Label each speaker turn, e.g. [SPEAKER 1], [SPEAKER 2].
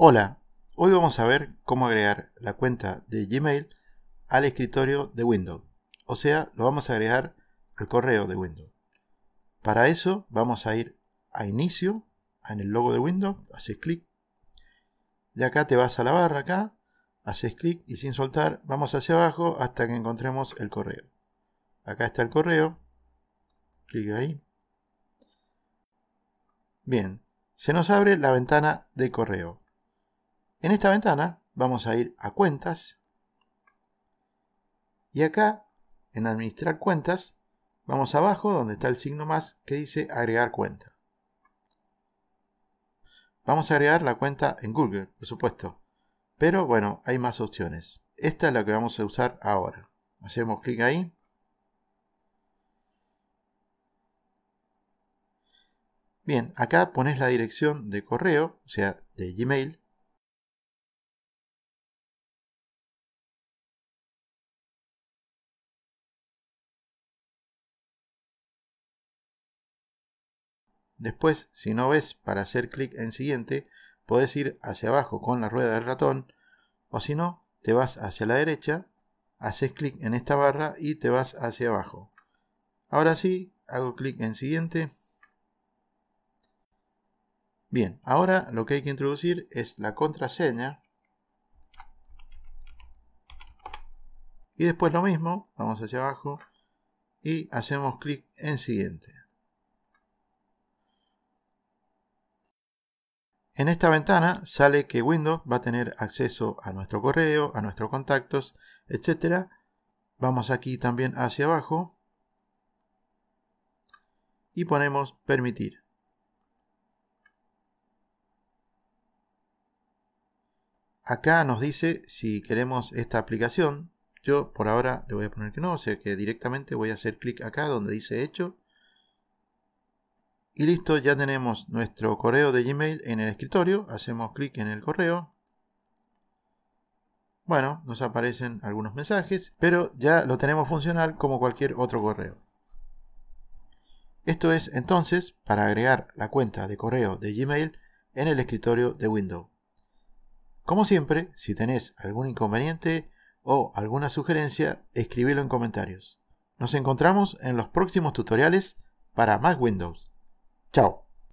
[SPEAKER 1] Hola, hoy vamos a ver cómo agregar la cuenta de Gmail al escritorio de Windows. O sea, lo vamos a agregar al correo de Windows. Para eso vamos a ir a inicio, en el logo de Windows, haces clic. De acá te vas a la barra acá, haces clic y sin soltar vamos hacia abajo hasta que encontremos el correo. Acá está el correo, clic ahí. Bien, se nos abre la ventana de correo. En esta ventana vamos a ir a cuentas y acá en administrar cuentas vamos abajo donde está el signo más que dice agregar cuenta. Vamos a agregar la cuenta en Google, por supuesto. Pero bueno, hay más opciones. Esta es la que vamos a usar ahora. Hacemos clic ahí. Bien, acá pones la dirección de correo, o sea, de Gmail, Después, si no ves para hacer clic en siguiente, puedes ir hacia abajo con la rueda del ratón o si no, te vas hacia la derecha, haces clic en esta barra y te vas hacia abajo. Ahora sí, hago clic en siguiente. Bien, ahora lo que hay que introducir es la contraseña. Y después lo mismo, vamos hacia abajo y hacemos clic en siguiente. En esta ventana sale que Windows va a tener acceso a nuestro correo, a nuestros contactos, etc. Vamos aquí también hacia abajo y ponemos permitir. Acá nos dice si queremos esta aplicación. Yo por ahora le voy a poner que no, o sea que directamente voy a hacer clic acá donde dice hecho y listo, ya tenemos nuestro correo de Gmail en el escritorio. Hacemos clic en el correo. Bueno, nos aparecen algunos mensajes, pero ya lo tenemos funcional como cualquier otro correo. Esto es entonces para agregar la cuenta de correo de Gmail en el escritorio de Windows. Como siempre, si tenés algún inconveniente o alguna sugerencia, escribilo en comentarios. Nos encontramos en los próximos tutoriales para Mac Windows. Chao.